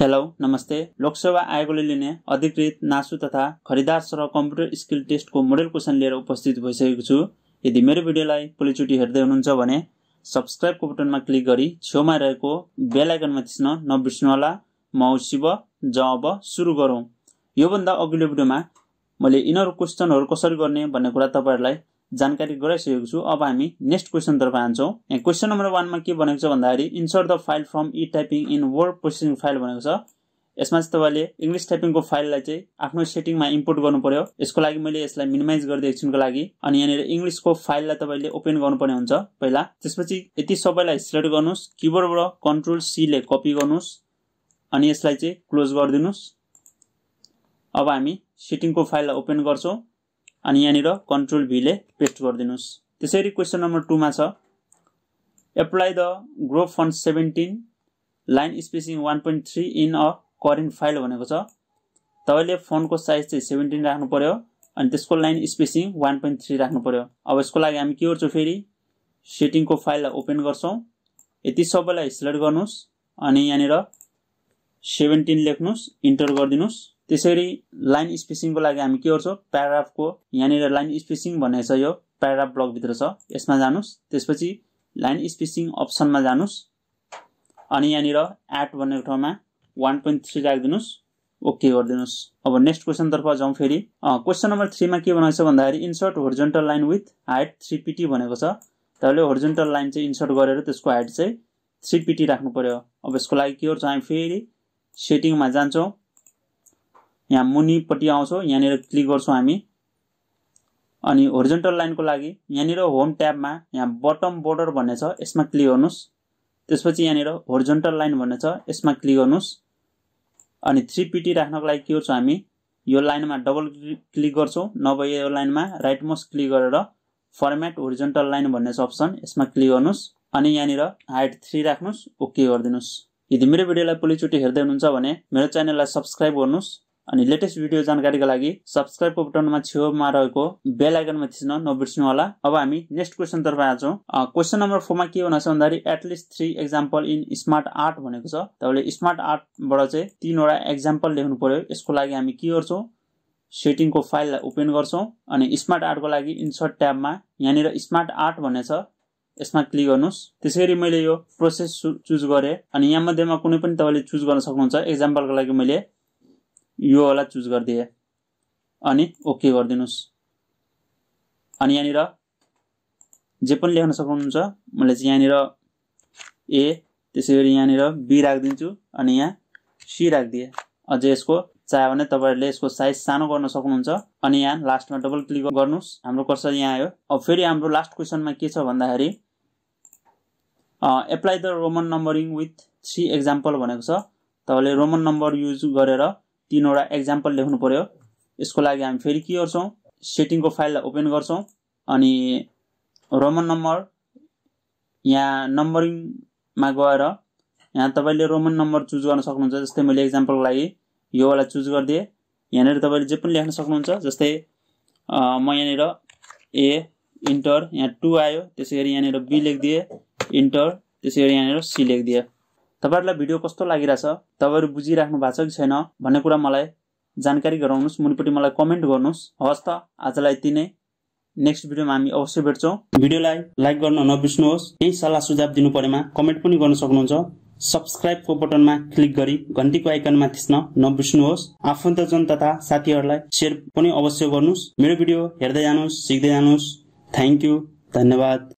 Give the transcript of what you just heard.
hello नमस्ते लोकसेवा आयोगले लिने अधिकृत नासु तथा खरिदार सर कम्प्युटर स्किल टेस्टको मोडेल क्वेसन लिएर उपस्थित भइसकेको छु यदि मेरो भिडियोलाई पहिलोचोटि हेर्दै हुनुहुन्छ भने सब्सक्राइबको बटनमा क्लिक गरी छेउमा रहेको बेल आइकनमा थिच्न नबिर्सनुहोला म शिव ज अब सुरु गरौँ योभन्दा अघिल्लो भिडियोमा मैले यिनीहरू क्वेसनहरू कसरी गर्ने भन्ने कुरा तपाईँहरूलाई जानकारी गराइसकेको छु अब हामी नेक्स्ट क्वेसनतर्फ हान्छौँ यहाँ क्वेसन नम्बर वानमा के भनेको छ भन्दाखेरि insert the file from E typing in word processing file भनेको छ यसमा चाहिँ तपाईँले इङ्ग्लिस टाइपिङको फाइललाई चाहिँ आफ्नो सेटिङमा इम्पोर्ट गर्नु पर्यो यसको लागि मैले यसलाई मिनिमाइज गरिदिएको छुको लागि अनि यहाँनिर इङ्ग्लिसको फाइललाई तपाईँले ओपन गर्नुपर्ने हुन्छ पहिला त्यसपछि यति सबैलाई सिलेक्ट गर्नुहोस् किबोर्डबाट कन्ट्रोल सीले कपी गर्नुहोस् अनि यसलाई चाहिँ क्लोज गरिदिनुहोस् अब हामी सेटिङको फाइललाई ओपन गर्छौँ अनि यहाँनिर कन्ट्रोल भीले पेस्ट गरिदिनुहोस् त्यसरी क्वेसन नम्बर टूमा छ apply the grow font seventeen line spacing one point three in a current file भनेको छ तपाईँले फोनको साइज चाहिँ सेभेन्टिन राख्नु पर्यो अनि त्यसको line spacing one point three राख्नु पर्यो अब यसको लागि हामी के गर्छौँ फेरि सेटिङको फाइललाई ओपन गर्छौँ यति सबैलाई सिलेक्ट गर्नुहोस् अनि यहाँनिर सेभेन्टिन लेख्नुहोस् इन्टर गरिदिनुहोस् त्यसरी लाइन स्पेसिङको लागि हामी के गर्छौँ प्याराग्राफको यहाँनिर लाइन स्पेसिङ भन्ने छ यो प्याराग्राफ ब्लकभित्र छ यसमा जानुहोस् त्यसपछि लाइन स्पेसिङ अप्सनमा जानुहोस् अनि यहाँनिर एट भन्ने ठाउँमा वान पोइन्ट थ्री राखिदिनुहोस् ओके गरिदिनुहोस् अब नेक्स्ट क्वेसनतर्फ जाउँ फेरि क्वेसन नम्बर थ्रीमा के भनेको छ भन्दाखेरि insert horizontal line with height three pt भनेको छ तपाईँले होर्जेन्टल लाइन चाहिँ इन्सर्ट गरेर त्यसको हाइट चाहिँ थ्री पिटी राख्नु पऱ्यो अब यसको लागि के गर्छौँ हामी फेरि सेटिङमा जान्छौँ यहाँ मुनिपट्टि आउँछौँ यहाँनिर क्लिक गर्छौँ हामी अनि होरिजेन्टल लाइनको लागि यहाँनिर होम ट्याबमा यहाँ बटम बोर्डर भन्ने छ यसमा क्लिक गर्नुहोस् त्यसपछि यहाँनिर होरिजेन्टल लाइन भन्ने छ यसमा क्लिक गर्नुहोस् अनि थ्री पिटी राख्नको लागि के गर्छौँ हामी यो लाइनमा डबल क्लिक गर्छौँ नभए यो लाइनमा राइट मोस्ट क्लिक गरेर फर्मेट होरिजेन्टल लाइन भन्ने छ अप्सन यसमा क्लिक गर्नुहोस् अनि यहाँनिर हाइट थ्री राख्नुहोस् ओके गरिदिनुहोस् यदि मेरो भिडियोलाई पहिलोचोटि हेर्दै हुनुहुन्छ भने मेरो च्यानललाई सब्सक्राइब गर्नुहोस् अनि लेटेस्ट भिडियो जानकारीको लागि सब्सक्राइबको बटनमा छेउमा रहेको बेल आइकनमा थिच्न नबिर्सनु होला अब हामी नेक्स्ट क्वेसनतर्फ छौँ क्वेसन नम्बर फोरमा के हुन छ भन्दाखेरि at least three example in smart art भनेको छ तपाईँले स्मार्ट आर्टबाट चाहिँ तिनवटा एक्जाम्पल लेख्नु पर्यो यसको लागि हामी के गर्छौँ सेटिङको फाइललाई ओपन गर्छौँ अनि स्मार्ट आर्टको लागि इन्सर्ट ट्याबमा यहाँनिर स्मार्ट आर्ट भन्ने छ यसमा क्लिक गर्नुहोस् त्यसै गरी मैले यो प्रोसेस चुज गरेँ अनि यहाँ मध्येमा कुनै पनि तपाईँले चुज गर्न सक्नुहुन्छ एक्जाम्पलको लागि मैले योवाला चुज गरिदिएँ अनि ओके गरिदिनुहोस् अनि यहाँनिर जे पनि लेख्न सक्नुहुन्छ मैले चाहिँ यहाँनिर ए त्यसै गरी यहाँनिर बी राखिदिन्छु अनि यहाँ सी राखिदिएँ अझै यसको चाह्यो भने तपाईँहरूले यसको साइज सानो गर्न सक्नुहुन्छ अनि यहाँ लास्टमा डबल क्लिक गर्नुहोस् हाम्रो कर्सर यहाँ आयो अब फेरि हाम्रो लास्ट क्वेसनमा के छ भन्दाखेरि apply the Roman numbering with C example भनेको छ तपाईँले रोमन नम्बर युज गरेर तिनवटा एक्जाम्पल लेख्नु पऱ्यो यसको लागि हामी फेरि के गर्छौँ सेटिङको फाइललाई ओपन गर्छौँ अनि रोमन नम्बर यहाँ नम्बरिङमा गएर यहाँ तपाईँले रोमन नम्बर चुज गर्न सक्नुहुन्छ जस्तै मैले एक्जाम्पलको लागि योवाला चुज गरिदिएँ यहाँनिर तपाईँले जे पनि लेख्न सक्नुहुन्छ जस्तै म यहाँनिर ए इन्टर यहाँ टु आयो त्यसै गरी यहाँनिर बी लेखिदिएँ इन्टर त्यसै गरी यहाँनिर सी लेखिदिएँ तपाईँहरूलाई भिडियो कस्तो लागिरहेछ तपाईँहरू बुझिराख्नु भएको छ कि छैन भन्ने कुरा मलाई जानकारी गराउनुहोस् मुनिपट्टि मलाई कमेन्ट गर्नुहोस् हवस् त आजलाई यति नै नेक्स्ट भिडियोमा हामी अवश्य भेट्छौँ भिडियोलाई लाइक गर्न नबिर्सनुहोस् केही सल्लाह सुझाव दिनु परेमा कमेन्ट पनि गर्न सक्नुहुन्छ सब्सक्राइबको बटनमा क्लिक गरी घन्टीको आइकनमा थिच्न नबिर्सनुहोस् आफन्तजन तथा साथीहरूलाई सेयर पनि अवश्य गर्नुहोस् मेरो भिडियो हेर्दै जानुहोस् सिक्दै जानुहोस् थ्याङ्क यू धन्यवाद